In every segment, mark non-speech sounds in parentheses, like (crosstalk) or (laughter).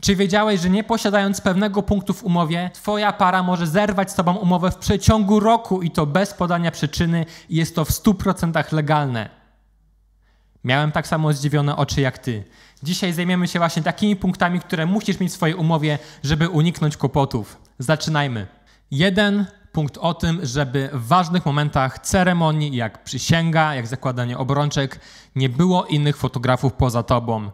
Czy wiedziałeś, że nie posiadając pewnego punktu w umowie, twoja para może zerwać z tobą umowę w przeciągu roku i to bez podania przyczyny i jest to w 100% legalne? Miałem tak samo zdziwione oczy jak ty. Dzisiaj zajmiemy się właśnie takimi punktami, które musisz mieć w swojej umowie, żeby uniknąć kłopotów. Zaczynajmy. Jeden Punkt o tym, żeby w ważnych momentach ceremonii, jak przysięga, jak zakładanie obrączek, nie było innych fotografów poza tobą.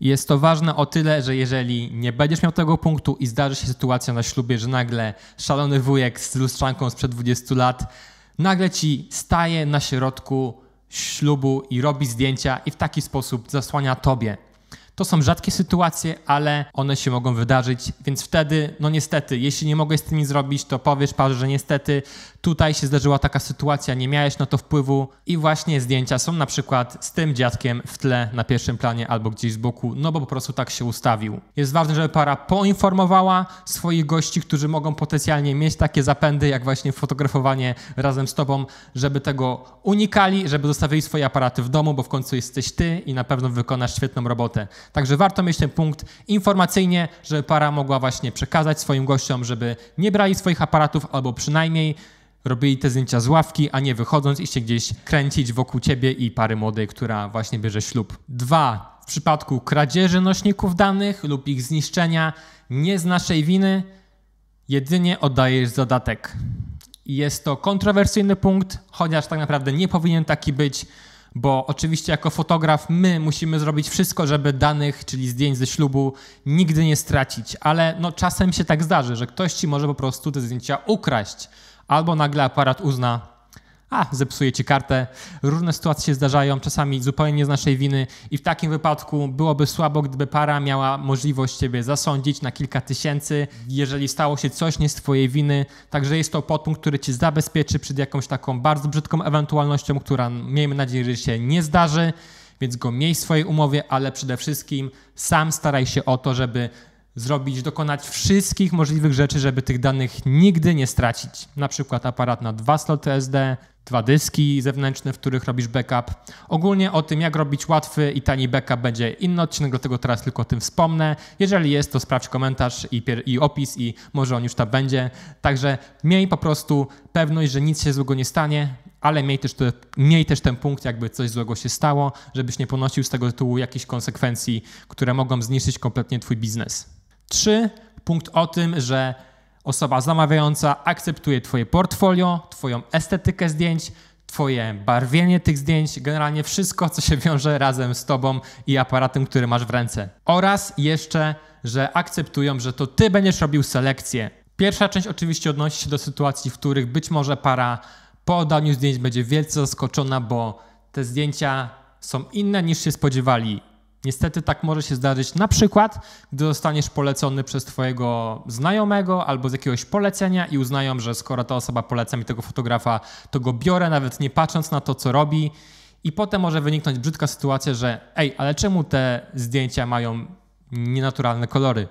Jest to ważne o tyle, że jeżeli nie będziesz miał tego punktu i zdarzy się sytuacja na ślubie, że nagle szalony wujek z lustrzanką sprzed 20 lat nagle ci staje na środku ślubu i robi zdjęcia i w taki sposób zasłania tobie. To są rzadkie sytuacje, ale one się mogą wydarzyć, więc wtedy, no niestety, jeśli nie mogę z tym nic zrobić, to powiesz parze, że niestety tutaj się zdarzyła taka sytuacja, nie miałeś na to wpływu i właśnie zdjęcia są na przykład z tym dziadkiem w tle na pierwszym planie albo gdzieś z boku, no bo po prostu tak się ustawił. Jest ważne, żeby para poinformowała swoich gości, którzy mogą potencjalnie mieć takie zapędy, jak właśnie fotografowanie razem z tobą, żeby tego unikali, żeby zostawili swoje aparaty w domu, bo w końcu jesteś ty i na pewno wykonasz świetną robotę. Także warto mieć ten punkt informacyjnie, żeby para mogła właśnie przekazać swoim gościom, żeby nie brali swoich aparatów albo przynajmniej robili te zdjęcia z ławki, a nie wychodząc i się gdzieś kręcić wokół ciebie i pary młodej, która właśnie bierze ślub. Dwa, w przypadku kradzieży nośników danych lub ich zniszczenia nie z naszej winy, jedynie oddajesz dodatek. Jest to kontrowersyjny punkt, chociaż tak naprawdę nie powinien taki być, bo oczywiście jako fotograf my musimy zrobić wszystko, żeby danych, czyli zdjęć ze ślubu, nigdy nie stracić, ale no czasem się tak zdarzy, że ktoś ci może po prostu te zdjęcia ukraść Albo nagle aparat uzna, a zepsuje ci kartę. Różne sytuacje się zdarzają, czasami zupełnie nie z naszej winy, i w takim wypadku byłoby słabo, gdyby para miała możliwość ciebie zasądzić na kilka tysięcy, jeżeli stało się coś nie z twojej winy. Także jest to podpunkt, który ci zabezpieczy przed jakąś taką bardzo brzydką ewentualnością, która miejmy nadzieję, że się nie zdarzy, więc go miej w swojej umowie, ale przede wszystkim sam staraj się o to, żeby zrobić, dokonać wszystkich możliwych rzeczy, żeby tych danych nigdy nie stracić. Na przykład aparat na dwa sloty SD, dwa dyski zewnętrzne, w których robisz backup. Ogólnie o tym, jak robić łatwy i tani backup będzie inny odcinek, dlatego teraz tylko o tym wspomnę. Jeżeli jest, to sprawdź komentarz i, i opis i może on już tam będzie. Także miej po prostu pewność, że nic się złego nie stanie, ale miej też, te, miej też ten punkt, jakby coś złego się stało, żebyś nie ponosił z tego tytułu jakichś konsekwencji, które mogą zniszczyć kompletnie twój biznes. Trzy, punkt o tym, że osoba zamawiająca akceptuje Twoje portfolio, Twoją estetykę zdjęć, Twoje barwienie tych zdjęć, generalnie wszystko, co się wiąże razem z Tobą i aparatem, który masz w ręce. Oraz jeszcze, że akceptują, że to Ty będziesz robił selekcję. Pierwsza część oczywiście odnosi się do sytuacji, w których być może para po oddaniu zdjęć będzie wielce zaskoczona, bo te zdjęcia są inne niż się spodziewali Niestety tak może się zdarzyć na przykład, gdy zostaniesz polecony przez twojego znajomego albo z jakiegoś polecenia i uznają, że skoro ta osoba poleca mi tego fotografa, to go biorę nawet nie patrząc na to, co robi. I potem może wyniknąć brzydka sytuacja, że ej, ale czemu te zdjęcia mają nienaturalne kolory?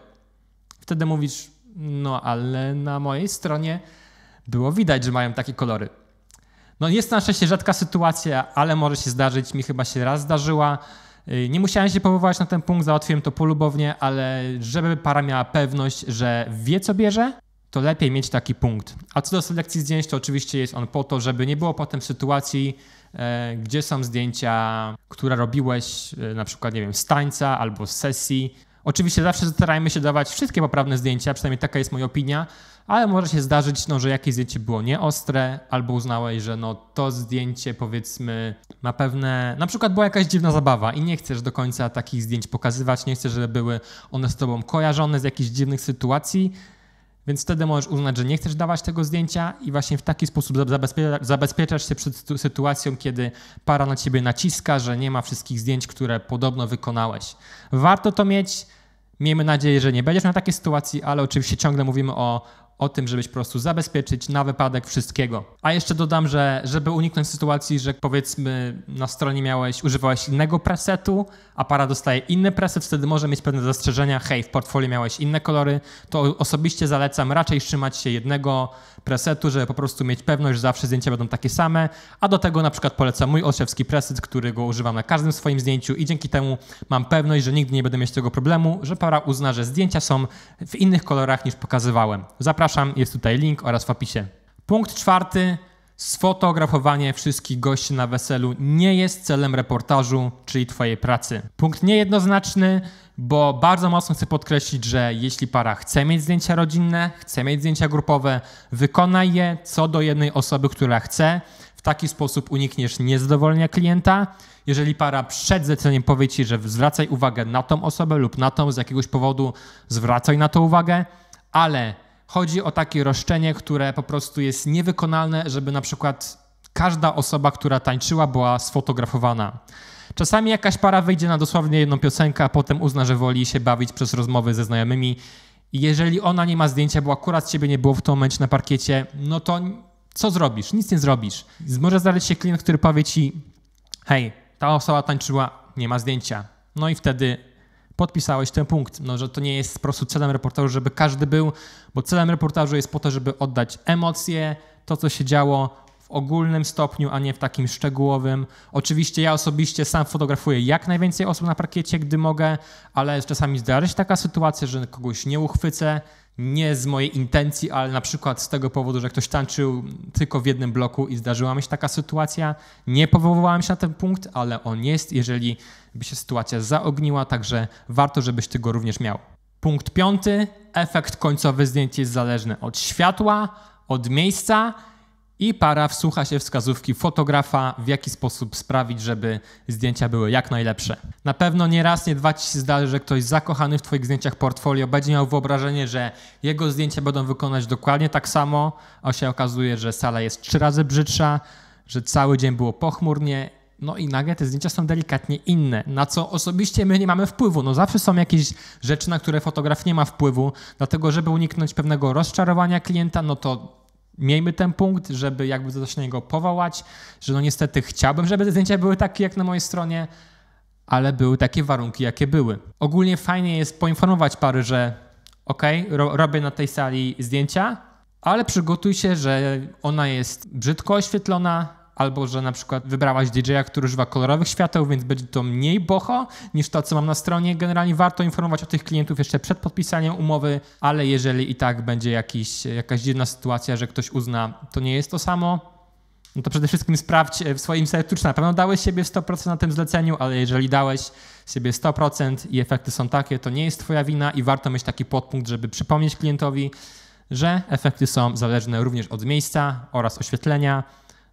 Wtedy mówisz, no ale na mojej stronie było widać, że mają takie kolory. No jest na szczęście rzadka sytuacja, ale może się zdarzyć, mi chyba się raz zdarzyła, Y, nie musiałem się powoływać na ten punkt, załatwiłem to polubownie, ale żeby para miała pewność, że wie co bierze, to lepiej mieć taki punkt. A co do selekcji zdjęć, to oczywiście jest on po to, żeby nie było potem sytuacji, e, gdzie są zdjęcia, które robiłeś, e, na przykład, nie wiem, z tańca albo z sesji. Oczywiście zawsze starajmy się dawać wszystkie poprawne zdjęcia, przynajmniej taka jest moja opinia, ale może się zdarzyć, no, że jakieś zdjęcie było nieostre, albo uznałeś, że no, to zdjęcie powiedzmy ma pewne. Na przykład była jakaś dziwna zabawa i nie chcesz do końca takich zdjęć pokazywać, nie chcesz, żeby były one z tobą kojarzone z jakichś dziwnych sytuacji. Więc wtedy możesz uznać, że nie chcesz dawać tego zdjęcia i właśnie w taki sposób zabezpieczasz się przed sytuacją, kiedy para na ciebie naciska, że nie ma wszystkich zdjęć, które podobno wykonałeś. Warto to mieć. Miejmy nadzieję, że nie będziesz na takiej sytuacji, ale oczywiście ciągle mówimy o, o tym, żebyś po prostu zabezpieczyć na wypadek wszystkiego. A jeszcze dodam, że żeby uniknąć sytuacji, że powiedzmy na stronie miałeś, używałeś innego presetu, a para dostaje inny preset, wtedy może mieć pewne zastrzeżenia, hej, w portfolio miałeś inne kolory, to osobiście zalecam raczej trzymać się jednego presetu, żeby po prostu mieć pewność, że zawsze zdjęcia będą takie same, a do tego na przykład polecam mój olszewski preset, którego używam na każdym swoim zdjęciu i dzięki temu mam pewność, że nigdy nie będę mieć tego problemu, że para uzna, że zdjęcia są w innych kolorach niż pokazywałem. Zapraszam Zapraszam, jest tutaj link oraz w opisie. Punkt czwarty. Sfotografowanie wszystkich gości na weselu nie jest celem reportażu, czyli Twojej pracy. Punkt niejednoznaczny, bo bardzo mocno chcę podkreślić, że jeśli para chce mieć zdjęcia rodzinne, chce mieć zdjęcia grupowe, wykonaj je co do jednej osoby, która chce. W taki sposób unikniesz niezadowolenia klienta. Jeżeli para przed zleceniem powie Ci, że zwracaj uwagę na tą osobę lub na tą z jakiegoś powodu, zwracaj na to uwagę, ale Chodzi o takie roszczenie, które po prostu jest niewykonalne, żeby na przykład każda osoba, która tańczyła, była sfotografowana. Czasami jakaś para wyjdzie na dosłownie jedną piosenkę, a potem uzna, że woli się bawić przez rozmowy ze znajomymi. jeżeli ona nie ma zdjęcia, bo akurat ciebie nie było w tym momencie na parkiecie, no to co zrobisz? Nic nie zrobisz. Może znaleźć się klient, który powie ci: Hej, ta osoba tańczyła, nie ma zdjęcia. No i wtedy podpisałeś ten punkt, no, że to nie jest po prostu celem reportażu, żeby każdy był, bo celem reportażu jest po to, żeby oddać emocje, to co się działo w ogólnym stopniu, a nie w takim szczegółowym. Oczywiście ja osobiście sam fotografuję jak najwięcej osób na parkiecie, gdy mogę, ale czasami zdarzy się taka sytuacja, że kogoś nie uchwycę, nie z mojej intencji, ale na przykład z tego powodu, że ktoś tańczył tylko w jednym bloku i zdarzyła mi się taka sytuacja. Nie powoływałem się na ten punkt, ale on jest, jeżeli by się sytuacja zaogniła, także warto, żebyś ty go również miał. Punkt piąty. Efekt końcowy zdjęć jest zależny od światła, od miejsca i para wsłucha się wskazówki fotografa, w jaki sposób sprawić, żeby zdjęcia były jak najlepsze. Na pewno nie raz, nie dwa ci się zdarzy, że ktoś zakochany w Twoich zdjęciach portfolio będzie miał wyobrażenie, że jego zdjęcia będą wykonać dokładnie tak samo, a się okazuje, że sala jest trzy razy brzydsza, że cały dzień było pochmurnie. No i nagle te zdjęcia są delikatnie inne, na co osobiście my nie mamy wpływu. No zawsze są jakieś rzeczy, na które fotograf nie ma wpływu, dlatego żeby uniknąć pewnego rozczarowania klienta, no to miejmy ten punkt, żeby jakby coś na niego powołać, że no niestety chciałbym, żeby te zdjęcia były takie jak na mojej stronie, ale były takie warunki, jakie były. Ogólnie fajnie jest poinformować pary, że ok, ro robię na tej sali zdjęcia, ale przygotuj się, że ona jest brzydko oświetlona, albo że na przykład wybrałaś DJ-a, który używa kolorowych świateł, więc będzie to mniej boho niż to, co mam na stronie. Generalnie warto informować o tych klientów jeszcze przed podpisaniem umowy, ale jeżeli i tak będzie jakiś, jakaś dziwna sytuacja, że ktoś uzna, to nie jest to samo, no to przede wszystkim sprawdź e, w swoim sercu, czy na pewno dałeś siebie 100% na tym zleceniu, ale jeżeli dałeś siebie 100% i efekty są takie, to nie jest twoja wina i warto mieć taki podpunkt, żeby przypomnieć klientowi, że efekty są zależne również od miejsca oraz oświetlenia,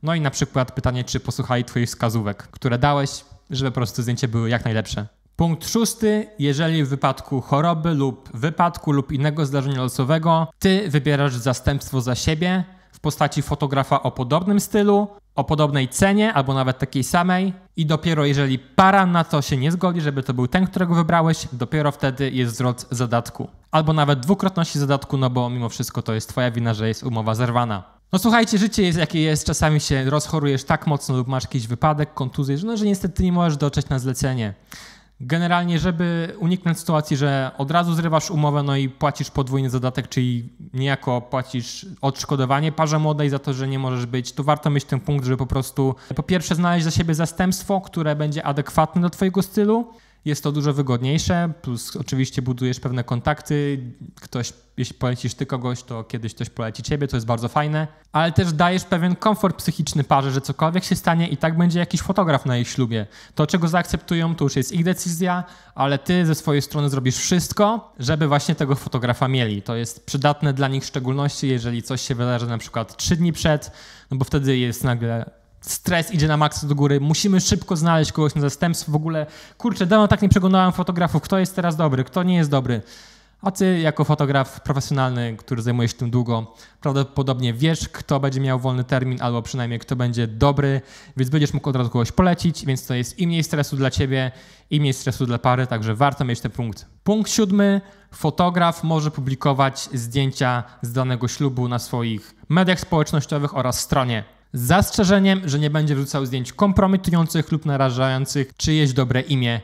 no i na przykład pytanie, czy posłuchali Twoich wskazówek, które dałeś, żeby po prostu zdjęcie były jak najlepsze. Punkt szósty. Jeżeli w wypadku choroby lub wypadku lub innego zdarzenia losowego, ty wybierasz zastępstwo za siebie w postaci fotografa o podobnym stylu, o podobnej cenie albo nawet takiej samej i dopiero jeżeli para na to się nie zgodzi, żeby to był ten, którego wybrałeś, dopiero wtedy jest wzrost zadatku. Albo nawet dwukrotności zadatku, no bo mimo wszystko to jest twoja wina, że jest umowa zerwana. No słuchajcie, życie jest jakie jest, czasami się rozchorujesz tak mocno lub masz jakiś wypadek, kontuzję, no, że niestety nie możesz doczekać na zlecenie. Generalnie, żeby uniknąć sytuacji, że od razu zrywasz umowę, no i płacisz podwójny zadatek, czyli niejako płacisz odszkodowanie parze młodej za to, że nie możesz być, To warto mieć ten punkt, żeby po prostu po pierwsze znaleźć za siebie zastępstwo, które będzie adekwatne do twojego stylu, jest to dużo wygodniejsze, plus oczywiście budujesz pewne kontakty, ktoś, jeśli polecisz ty kogoś, to kiedyś ktoś poleci ciebie, to jest bardzo fajne, ale też dajesz pewien komfort psychiczny parze, że cokolwiek się stanie i tak będzie jakiś fotograf na ich ślubie. To, czego zaakceptują, to już jest ich decyzja, ale ty ze swojej strony zrobisz wszystko, żeby właśnie tego fotografa mieli. To jest przydatne dla nich w szczególności, jeżeli coś się wydarzy na przykład trzy dni przed, no bo wtedy jest nagle stres idzie na maksa do góry, musimy szybko znaleźć kogoś na zastępstwo, w ogóle, kurczę, dawno tak nie przeglądałem fotografów, kto jest teraz dobry, kto nie jest dobry. A ty jako fotograf profesjonalny, który zajmuje się tym długo, prawdopodobnie wiesz, kto będzie miał wolny termin, albo przynajmniej kto będzie dobry, więc będziesz mógł od razu kogoś polecić, więc to jest i mniej stresu dla ciebie, i mniej stresu dla pary, także warto mieć ten punkt. Punkt siódmy, fotograf może publikować zdjęcia z danego ślubu na swoich mediach społecznościowych oraz stronie z zastrzeżeniem, że nie będzie wrzucał zdjęć kompromitujących lub narażających czyjeś dobre imię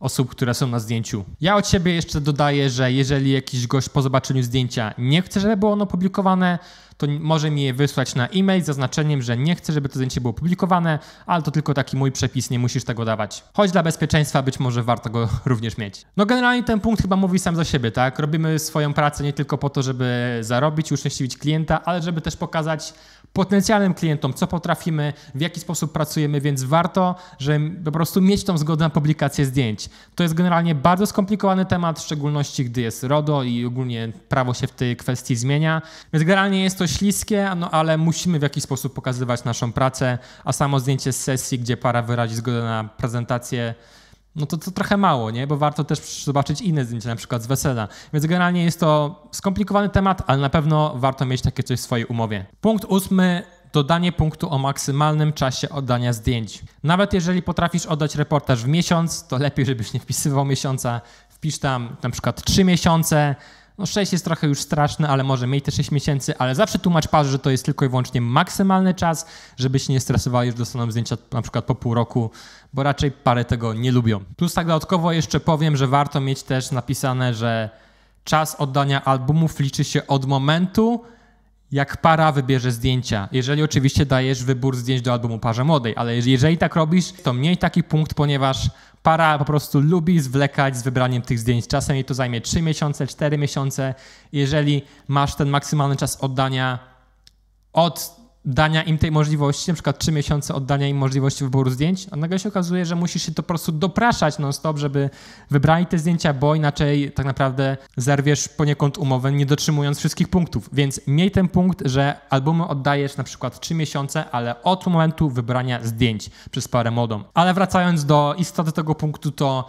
osób, które są na zdjęciu. Ja od siebie jeszcze dodaję, że jeżeli jakiś gość po zobaczeniu zdjęcia nie chce, żeby było ono publikowane, to może mi je wysłać na e-mail z zaznaczeniem, że nie chce, żeby to zdjęcie było publikowane, ale to tylko taki mój przepis, nie musisz tego dawać. Choć dla bezpieczeństwa być może warto go (laughs) również mieć. No generalnie ten punkt chyba mówi sam za siebie, tak? Robimy swoją pracę nie tylko po to, żeby zarobić, uszczęśliwić klienta, ale żeby też pokazać, potencjalnym klientom, co potrafimy, w jaki sposób pracujemy, więc warto, żeby po prostu mieć tą zgodę na publikację zdjęć. To jest generalnie bardzo skomplikowany temat, w szczególności gdy jest RODO i ogólnie prawo się w tej kwestii zmienia. Więc generalnie jest to śliskie, no ale musimy w jakiś sposób pokazywać naszą pracę, a samo zdjęcie z sesji, gdzie para wyrazi zgodę na prezentację, no to, to trochę mało, nie? bo warto też zobaczyć inne zdjęcia, na przykład z wesela. Więc generalnie jest to skomplikowany temat, ale na pewno warto mieć takie coś w swojej umowie. Punkt ósmy dodanie punktu o maksymalnym czasie oddania zdjęć. Nawet jeżeli potrafisz oddać reportaż w miesiąc, to lepiej, żebyś nie wpisywał miesiąca. Wpisz tam na przykład 3 miesiące, no 6 jest trochę już straszne, ale może miej te 6 miesięcy, ale zawsze tłumacz parze, że to jest tylko i wyłącznie maksymalny czas, żeby się nie stresowali, już dostaną zdjęcia na przykład po pół roku, bo raczej parę tego nie lubią. Plus tak dodatkowo jeszcze powiem, że warto mieć też napisane, że czas oddania albumów liczy się od momentu, jak para wybierze zdjęcia. Jeżeli oczywiście dajesz wybór zdjęć do albumu parze młodej, ale jeżeli tak robisz, to mniej taki punkt, ponieważ para po prostu lubi zwlekać z wybraniem tych zdjęć. Czasem jej to zajmie 3 miesiące, 4 miesiące. Jeżeli masz ten maksymalny czas oddania od dania im tej możliwości, na przykład trzy miesiące oddania im możliwości wyboru zdjęć, a nagle się okazuje, że musisz się to po prostu dopraszać non-stop, żeby wybrali te zdjęcia, bo inaczej tak naprawdę zerwiesz poniekąd umowę, nie dotrzymując wszystkich punktów. Więc miej ten punkt, że albumy oddajesz na przykład trzy miesiące, ale od momentu wybrania zdjęć przez parę modą. Ale wracając do istoty tego punktu, to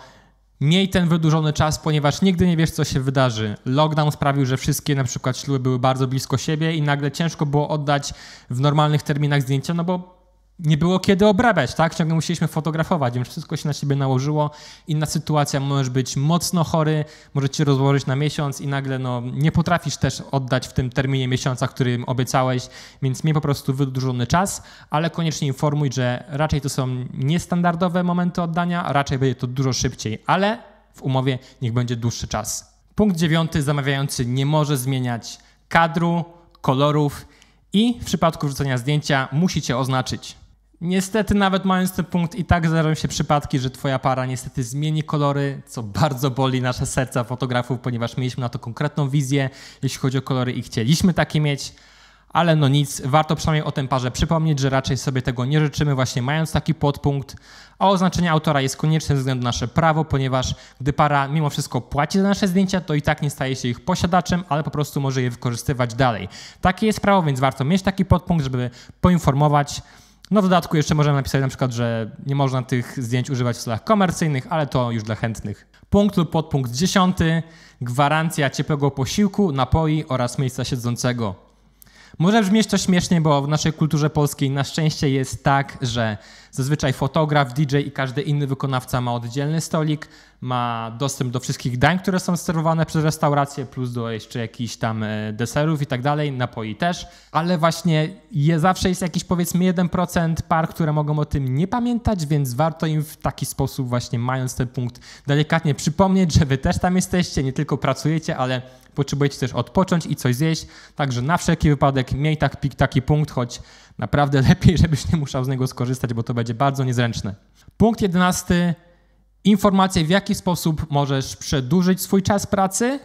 Miej ten wydłużony czas, ponieważ nigdy nie wiesz, co się wydarzy. Lockdown sprawił, że wszystkie na przykład śluby były bardzo blisko siebie i nagle ciężko było oddać w normalnych terminach zdjęcia, no bo nie było kiedy obrabiać, tak? Ciągle musieliśmy fotografować, więc wszystko się na siebie nałożyło. Inna sytuacja, możesz być mocno chory, możecie cię rozłożyć na miesiąc i nagle no, nie potrafisz też oddać w tym terminie miesiąca, którym obiecałeś, więc miej po prostu wydłużony czas, ale koniecznie informuj, że raczej to są niestandardowe momenty oddania, a raczej będzie to dużo szybciej, ale w umowie niech będzie dłuższy czas. Punkt dziewiąty, zamawiający nie może zmieniać kadru, kolorów i w przypadku wrzucenia zdjęcia musicie oznaczyć Niestety, nawet mając ten punkt, i tak zdarzają się przypadki, że Twoja para niestety zmieni kolory, co bardzo boli nasze serca fotografów, ponieważ mieliśmy na to konkretną wizję, jeśli chodzi o kolory i chcieliśmy takie mieć. Ale no nic, warto przynajmniej o tym parze przypomnieć, że raczej sobie tego nie życzymy, właśnie mając taki podpunkt. A oznaczenie autora jest konieczne ze względu na nasze prawo, ponieważ gdy para mimo wszystko płaci za nasze zdjęcia, to i tak nie staje się ich posiadaczem, ale po prostu może je wykorzystywać dalej. Takie jest prawo, więc warto mieć taki podpunkt, żeby poinformować no w dodatku jeszcze możemy napisać na przykład, że nie można tych zdjęć używać w celach komercyjnych, ale to już dla chętnych. Punkt lub podpunkt dziesiąty. Gwarancja ciepłego posiłku, napoi oraz miejsca siedzącego. Może brzmieć to śmiesznie, bo w naszej kulturze polskiej na szczęście jest tak, że Zazwyczaj fotograf, DJ i każdy inny wykonawca ma oddzielny stolik, ma dostęp do wszystkich dań, które są serwowane przez restaurację, plus do jeszcze jakichś tam e, deserów i tak dalej, napoi też, ale właśnie je, zawsze jest jakiś powiedzmy 1% par, które mogą o tym nie pamiętać, więc warto im w taki sposób właśnie mając ten punkt delikatnie przypomnieć, że wy też tam jesteście, nie tylko pracujecie, ale potrzebujecie też odpocząć i coś zjeść, także na wszelki wypadek miej tak, taki punkt, choć Naprawdę (laughs) lepiej, żebyś nie musiał z niego skorzystać, bo to będzie bardzo niezręczne. Punkt jedenasty. Informacje, w jaki sposób możesz przedłużyć swój czas pracy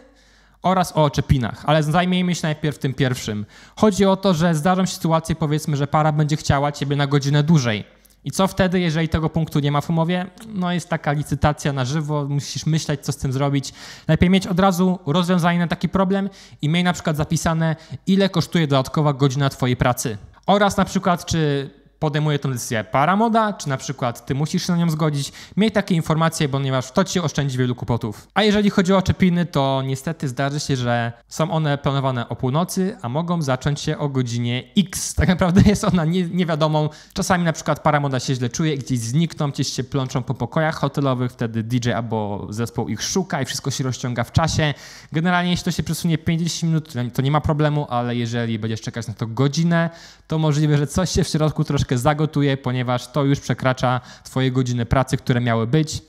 oraz o oczepinach, ale zajmijmy się najpierw tym pierwszym. Chodzi o to, że zdarzą się sytuacje, powiedzmy, że para będzie chciała ciebie na godzinę dłużej. I co wtedy, jeżeli tego punktu nie ma w umowie? No jest taka licytacja na żywo, musisz myśleć, co z tym zrobić. Lepiej mieć od razu rozwiązanie na taki problem i miej na przykład zapisane, ile kosztuje dodatkowa godzina twojej pracy. Oraz na przykład, czy podejmuje tę decyzję paramoda, czy na przykład ty musisz się na nią zgodzić. Miej takie informacje, ponieważ to ci oszczędzi wielu kłopotów. A jeżeli chodzi o czepiny, to niestety zdarzy się, że są one planowane o północy, a mogą zacząć się o godzinie X. Tak naprawdę jest ona nie, niewiadomą. Czasami na przykład paramoda się źle czuje, gdzieś znikną, gdzieś się plączą po pokojach hotelowych, wtedy DJ albo zespół ich szuka i wszystko się rozciąga w czasie. Generalnie jeśli to się przesunie 50 minut, to nie ma problemu, ale jeżeli będziesz czekać na to godzinę, to możliwe, że coś się w środku troszkę zagotuje, ponieważ to już przekracza Twoje godziny pracy, które miały być.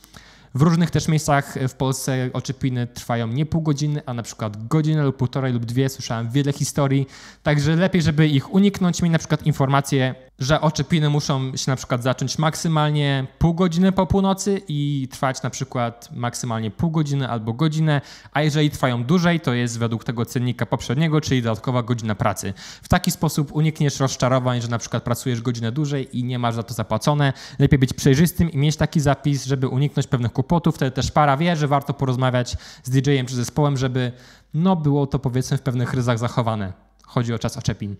W różnych też miejscach w Polsce oczepiny trwają nie pół godziny, a na przykład godzinę lub półtorej lub dwie. Słyszałem wiele historii, także lepiej, żeby ich uniknąć. Mi na przykład informacje że oczepiny muszą się na przykład zacząć maksymalnie pół godziny po północy i trwać na przykład maksymalnie pół godziny albo godzinę, a jeżeli trwają dłużej, to jest według tego cennika poprzedniego, czyli dodatkowa godzina pracy. W taki sposób unikniesz rozczarowań, że na przykład pracujesz godzinę dłużej i nie masz za to zapłacone. Lepiej być przejrzystym i mieć taki zapis, żeby uniknąć pewnych kłopotów. Wtedy też para wie, że warto porozmawiać z DJ-em czy zespołem, żeby no było to powiedzmy w pewnych ryzach zachowane. Chodzi o czas oczepin.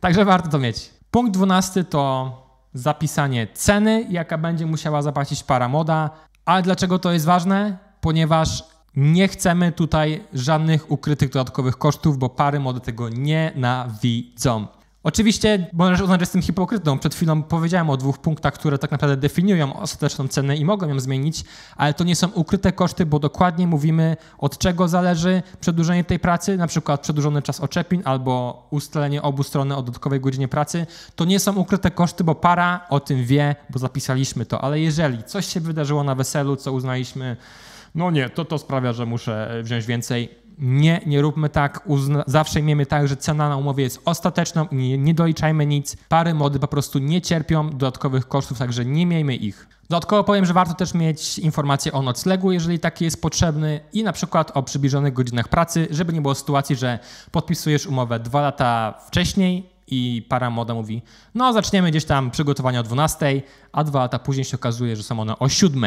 Także warto to mieć. Punkt 12 to zapisanie ceny, jaka będzie musiała zapłacić para moda. Ale dlaczego to jest ważne? Ponieważ nie chcemy tutaj żadnych ukrytych dodatkowych kosztów, bo pary mody tego nie nienawidzą. Oczywiście możesz uznać, że jestem hipokrytą. Przed chwilą powiedziałem o dwóch punktach, które tak naprawdę definiują ostateczną cenę i mogą ją zmienić, ale to nie są ukryte koszty, bo dokładnie mówimy, od czego zależy przedłużenie tej pracy, na przykład przedłużony czas oczepin albo ustalenie obu stron o dodatkowej godzinie pracy. To nie są ukryte koszty, bo para o tym wie, bo zapisaliśmy to, ale jeżeli coś się wydarzyło na weselu, co uznaliśmy, no nie, to to sprawia, że muszę wziąć więcej, nie, nie róbmy tak, uzna, zawsze miejmy tak, że cena na umowie jest ostateczną i nie, nie doliczajmy nic. Pary mody po prostu nie cierpią dodatkowych kosztów, także nie miejmy ich. Dodatkowo powiem, że warto też mieć informacje o noclegu, jeżeli taki jest potrzebny i na przykład o przybliżonych godzinach pracy, żeby nie było sytuacji, że podpisujesz umowę dwa lata wcześniej i para moda mówi, no zaczniemy gdzieś tam przygotowania o 12, a dwa lata później się okazuje, że są one o 7.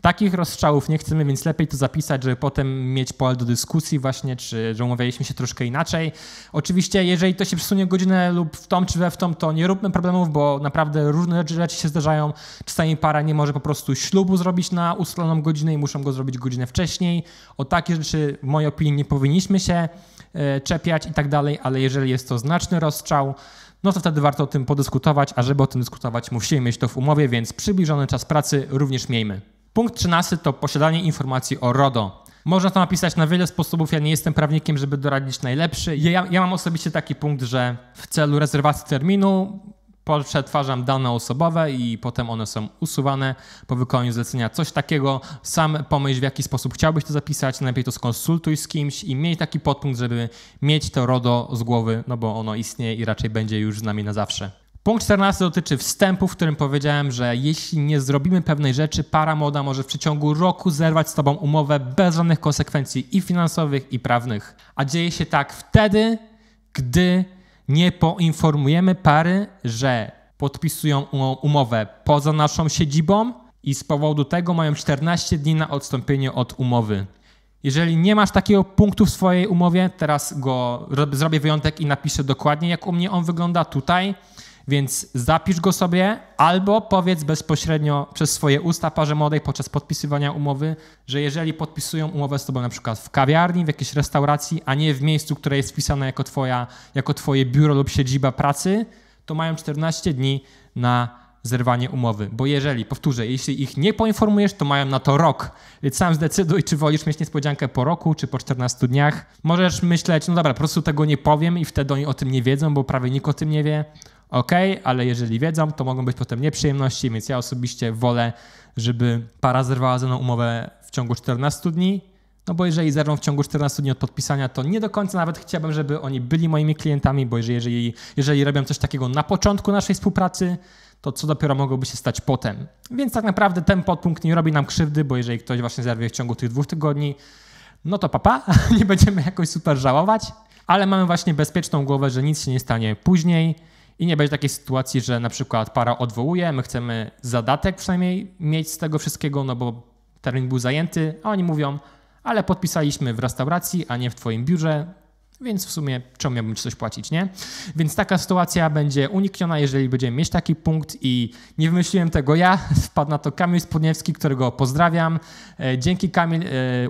Takich rozstrzałów nie chcemy, więc lepiej to zapisać, żeby potem mieć pole do dyskusji właśnie, czy że umawialiśmy się troszkę inaczej. Oczywiście, jeżeli to się przesunie godzinę lub w tą, czy we w tom, to nie róbmy problemów, bo naprawdę różne rzeczy się zdarzają. Czasami para nie może po prostu ślubu zrobić na ustaloną godzinę i muszą go zrobić godzinę wcześniej. O takie rzeczy, w mojej opinii, nie powinniśmy się e, czepiać i tak dalej, ale jeżeli jest to znaczny rozstrzał, no to wtedy warto o tym podyskutować, a żeby o tym dyskutować, musimy mieć to w umowie, więc przybliżony czas pracy również miejmy. Punkt 13 to posiadanie informacji o RODO. Można to napisać na wiele sposobów. Ja nie jestem prawnikiem, żeby doradzić najlepszy. Ja, ja mam osobiście taki punkt, że w celu rezerwacji terminu przetwarzam dane osobowe i potem one są usuwane po wykonaniu zlecenia. Coś takiego, sam pomyśl w jaki sposób chciałbyś to zapisać, najlepiej to skonsultuj z kimś i miej taki podpunkt, żeby mieć to RODO z głowy, no bo ono istnieje i raczej będzie już z nami na zawsze. Punkt 14 dotyczy wstępu, w którym powiedziałem, że jeśli nie zrobimy pewnej rzeczy, para młoda może w przeciągu roku zerwać z tobą umowę bez żadnych konsekwencji i finansowych, i prawnych. A dzieje się tak wtedy, gdy nie poinformujemy pary, że podpisują umowę poza naszą siedzibą i z powodu tego mają 14 dni na odstąpienie od umowy. Jeżeli nie masz takiego punktu w swojej umowie, teraz go zrobię wyjątek i napiszę dokładnie, jak u mnie on wygląda tutaj. Więc zapisz go sobie albo powiedz bezpośrednio przez swoje usta parze młodej podczas podpisywania umowy, że jeżeli podpisują umowę z tobą na przykład w kawiarni, w jakiejś restauracji, a nie w miejscu, które jest wpisane jako, twoja, jako twoje biuro lub siedziba pracy, to mają 14 dni na zerwanie umowy. Bo jeżeli, powtórzę, jeśli ich nie poinformujesz, to mają na to rok. Więc sam zdecyduj, czy wolisz mieć niespodziankę po roku, czy po 14 dniach. Możesz myśleć, no dobra, po prostu tego nie powiem i wtedy oni o tym nie wiedzą, bo prawie nikt o tym nie wie ok, ale jeżeli wiedzą, to mogą być potem nieprzyjemności, więc ja osobiście wolę, żeby para zerwała ze mną umowę w ciągu 14 dni, no bo jeżeli zerwą w ciągu 14 dni od podpisania, to nie do końca nawet chciałbym, żeby oni byli moimi klientami, bo jeżeli, jeżeli, jeżeli robią coś takiego na początku naszej współpracy, to co dopiero mogłoby się stać potem. Więc tak naprawdę ten podpunkt nie robi nam krzywdy, bo jeżeli ktoś właśnie zerwie w ciągu tych dwóch tygodni, no to papa, (laughs) nie będziemy jakoś super żałować, ale mamy właśnie bezpieczną głowę, że nic się nie stanie później i nie będzie takiej sytuacji, że na przykład para odwołuje, my chcemy zadatek przynajmniej mieć z tego wszystkiego, no bo termin był zajęty, a oni mówią, ale podpisaliśmy w restauracji, a nie w twoim biurze, więc w sumie czemu miałbym ci coś płacić, nie? Więc taka sytuacja będzie unikniona, jeżeli będziemy mieć taki punkt i nie wymyśliłem tego ja, (laughs) wpadł na to Kamil Spodniewski, którego pozdrawiam. E, dzięki Kamil, e,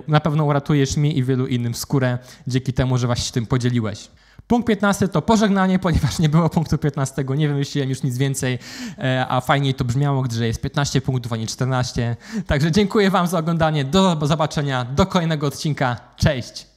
na pewno uratujesz mi i wielu innym skórę dzięki temu, że właśnie się tym podzieliłeś. Punkt 15 to pożegnanie, ponieważ nie było punktu 15. Nie wymyśliłem już nic więcej, e, a fajniej to brzmiało, gdyż jest 15 punktów, a nie 14. Także dziękuję Wam za oglądanie. Do zobaczenia, do kolejnego odcinka. Cześć!